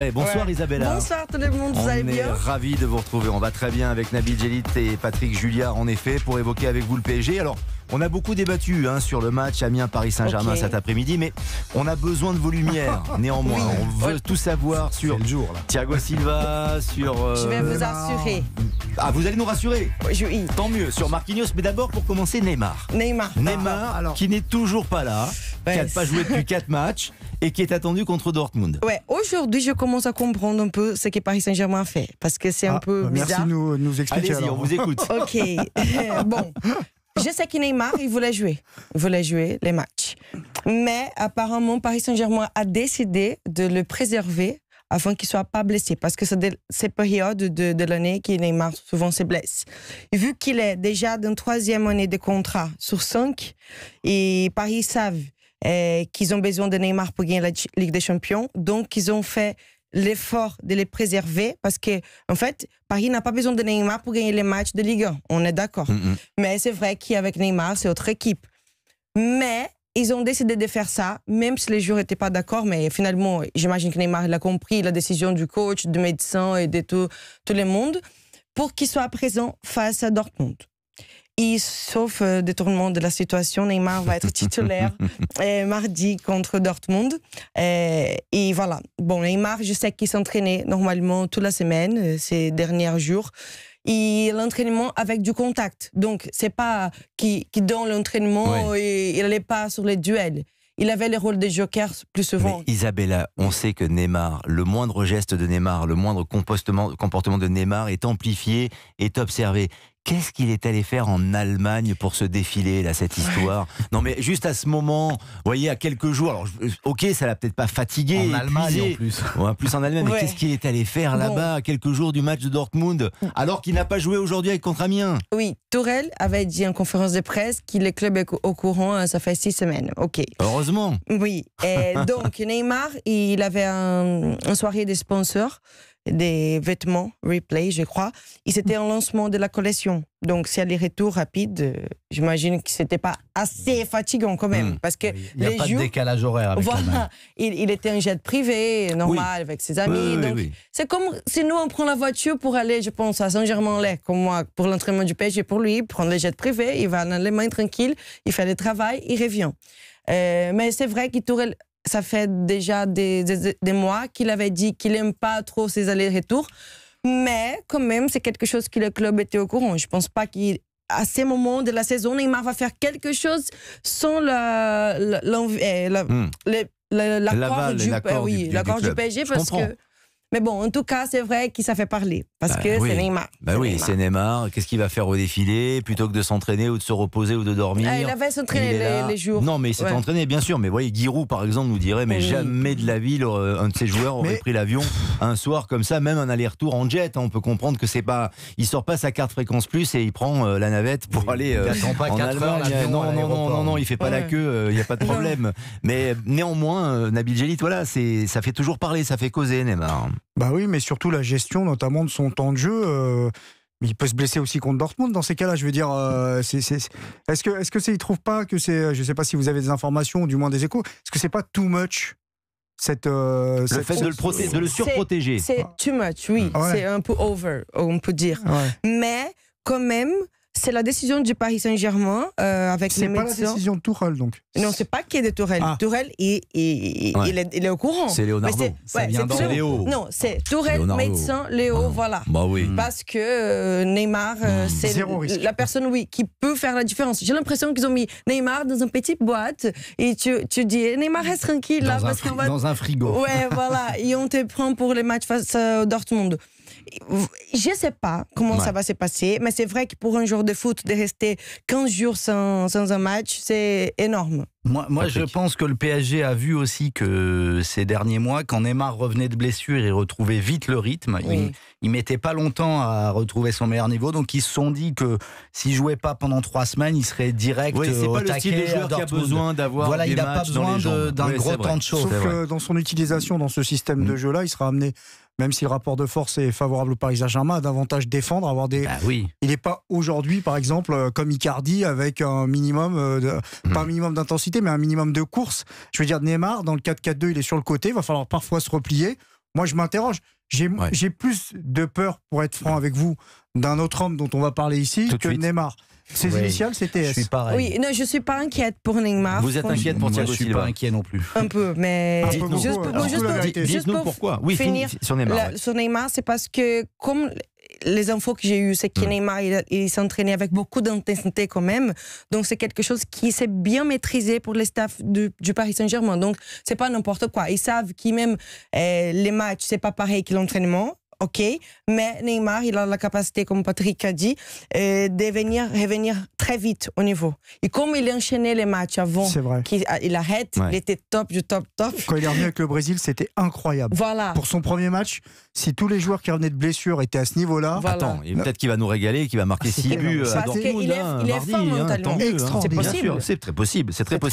Eh, bonsoir Isabella. Bonsoir tout le monde, vous allez bien On est ravi de vous retrouver. On va très bien avec Nabil Jelit et Patrick Julia en effet pour évoquer avec vous le PSG. Alors, on a beaucoup débattu hein, sur le match Amiens-Paris-Saint-Germain cet après-midi, mais on a besoin de vos lumières néanmoins. On veut tout savoir sur Thiago Silva, sur... Euh, je vais vous rassurer. Ah, vous allez nous rassurer oui. Tant mieux, sur Marquinhos. Mais d'abord, pour commencer, Neymar. Neymar. Neymar, alors... qui n'est toujours pas là qui n'a pas joué depuis quatre matchs et qui est attendu contre Dortmund. Ouais, aujourd'hui, je commence à comprendre un peu ce que Paris Saint-Germain fait parce que c'est un ah, peu bah, bizarre. Merci de nous, nous expliquer. Allez-y, on vous écoute. ok, bon. Je sais que Neymar, il voulait jouer. Il voulait jouer les matchs. Mais apparemment, Paris Saint-Germain a décidé de le préserver afin qu'il ne soit pas blessé, parce que c'est cette période de, l'année que Neymar souvent se blesse. vu qu'il est déjà dans troisième année de contrat sur cinq, et Paris savent euh, qu'ils ont besoin de Neymar pour gagner la Ligue des Champions. Donc, ils ont fait l'effort de les préserver parce que, en fait, Paris n'a pas besoin de Neymar pour gagner les matchs de Ligue 1. On est d'accord. Mais c'est vrai qu'avec Neymar, c'est autre équipe. Mais ils ont décidé de faire ça, même si les joueurs n'étaient pas d'accord. Mais finalement, j'imagine que Neymar l'a compris la décision du coach, du médecin et de tout, tout le monde pour qu'il soit présent face à Dortmund. Et sauf euh, détournement de la situation, Neymar va être titulaire euh, mardi contre Dortmund. Euh, et voilà. Bon, Neymar, je sais qu'il s'entraînait normalement toute la semaine, ces derniers jours. Et l'entraînement avec du contact. Donc, c'est pas qui, qui donne l'entraînement il n'allait pas sur les duels. Il avait le rôle des jokers plus souvent. Isabella, on sait que Neymar, le moindre geste de Neymar, le moindre comportement de Neymar est amplifié, est observé. Qu'est-ce qu'il est allé faire en Allemagne pour se défiler, là, cette histoire Non, mais juste à ce moment, vous voyez, à quelques jours, alors, ok, ça l'a peut-être pas fatigué. En Allemagne, en plus. plus en Allemagne, mais qu'est-ce qu'il est allé faire là-bas, à quelques jours du match de Dortmund, alors qu'il n'a pas joué aujourd'hui avec contre Amiens Oui, Tourelle avait dit en conférence de presse qu'il le club est au courant, hein, ça fait six semaines. Ok. Heureusement. Oui. Et donc, Neymar, il avait un, soirée des sponsors des vêtements, Replay, je crois. Et c'était un lancement de la collection. Donc, c'est est retour rapide, euh, J'imagine que n'était pas assez fatigant quand même. Hmm. Parce que il n'y a pas de décalage horaire. Avec voilà, il, il, était en jet privé, normal, avec ses amis. c'est comme si nous, on prend la voiture pour aller, je pense, à saint germain en comme moi, pour l'entraînement du PSG, pour lui, prendre le jet privé, il va en les tranquille, il fait le travail, il revient. Euh, mais c'est vrai qu'il tourne ça fait déjà des, mois qu'il avait dit qu'il n'aime pas trop ses allers-retours. Mais quand même, c'est quelque chose que le club était au courant. Je ne pense pas qu'à à ces moments de la saison, Neymar va faire quelque chose sans l'accord la, la, eh, hmm. du, oui, du, PSG parce que mais bon, en tout cas, c'est vrai qu'il ça fait parler parce bah que c'est Neymar. Bah oui, c'est Neymar. Qu'est-ce qu'il va faire au défilé plutôt que de s'entraîner ou de se reposer ou de dormir ah, Il avait s'entraîné les, jours. Non, mais il s'est entraîné, bien sûr. Mais voyez, Giroud, par exemple, nous dirait mais jamais de la ville, euh, un de ses joueurs aurait pris l'avion un soir comme ça, même un aller-retour en jet. Hein. On peut comprendre que c'est pas. Il sort pas sa carte fréquence plus et il prend euh, la navette pour aller euh, pas en Allemagne. non, non, non, non, non, il fait pas la queue, il y n'y a pas de problème. mais néanmoins, Nabil Jelit, voilà, ça fait toujours parler, ça fait causer, Neymar. Bah oui, mais surtout la gestion, notamment de son temps de jeu. Euh, il peut se blesser aussi contre Dortmund dans ces cas-là. Je veux dire, euh, est-ce que est-ce que c'est, il trouve pas que c'est, je sais pas si vous avez des informations, ou du moins des échos, est-ce que c'est pas too much cette, euh, le fait de le, de le surprotéger. C'est, too much, oui. C'est un peu over, on peut dire. Mais quand même, c'est la décision du Paris Saint-Germain euh, avec les médecins. C'est pas la décision de Tourelle, donc Non, c'est pas qui est de Tourelle. Ah. Tourelle, il, il, est, au courant. C'est Leonardo. c'est Léo. Non, c'est Tourelle, médecin, Léo, ah. voilà. Bah hmm. Parce que euh, Neymar, euh, hmm. c'est la personne oui, qui peut faire la différence. J'ai l'impression qu'ils ont mis Neymar dans une petite boîte et tu, tu dis eh, Neymar, reste tranquille là. Dans, un, frigo. Ouais, voilà. Et on te prend pour les matchs face au Dortmund. Je sais pas comment ça va se passer, mais c'est vrai que pour un jour de foot de rester 15 jours sans, sans un match, c'est énorme. Moi, moi je pense que le PSG a vu aussi que ces derniers mois, quand Neymar revenait de blessure, il retrouvait vite le rythme. Il, ne mettait pas longtemps à retrouver son meilleur niveau. Donc, ils se sont dit que s'il jouait pas pendant trois semaines, il serait direct. Oui, c'est pas le style de joueur qui a besoin d'avoir. Voilà, il n'a pas besoin d'un gros temps de choses. Sauf que dans son utilisation, dans ce système de mm. jeu-là, il sera amené même si le rapport de force est favorable au Paris Saint-Germain, davantage défendre, avoir des. Bah oui. Il n'est pas aujourd'hui, par exemple, euh, comme Icardi, avec un minimum, euh, de... Mm. pas un minimum d'intensité mais un minimum de course. Je veux dire, Neymar, dans le 4-4-2, il est sur le côté, il va falloir parfois se replier. Moi, je m'interroge. J'ai plus de peur, pour être franc avec vous, d'un autre homme dont on va parler ici que Neymar. Ses initial, initiales, c'était S. Je suis pareil. Oui, non, je suis pas inquiète pour Neymar. Vous êtes inquiète pour Thiago Silva Je suis pas inquiète non plus. Un peu, mais juste, pour, pourquoi. Oui, finir sur Neymar. sur Neymar, c'est parce que comme les infos que j'ai eues, c'est que mm. Neymar, il, s'entraînait avec beaucoup d'intensité quand même. Donc, c'est quelque chose qui s'est bien maîtrisé pour les staffs du, Paris Saint-Germain. Donc, c'est pas n'importe quoi. Ils savent qui même eh, les matchs, c'est pas pareil que l'entraînement ok, mais Neymar, il a la capacité, comme Patrick a dit, euh, de venir, revenir très vite au niveau. Et comme il enchaînait les matchs avant qu'il ah, il arrête, il était top du top top. Quand il est revenu avec le Brésil, c'était incroyable. Voilà. Pour son premier match, si tous les joueurs qui revenaient de blessure étaient à ce niveau-là... peut-être qu'il va nous régaler, qu'il va marquer 6 ah, buts il est, il est hein, hein, hein. C'est C'est très possible, c'est très possible.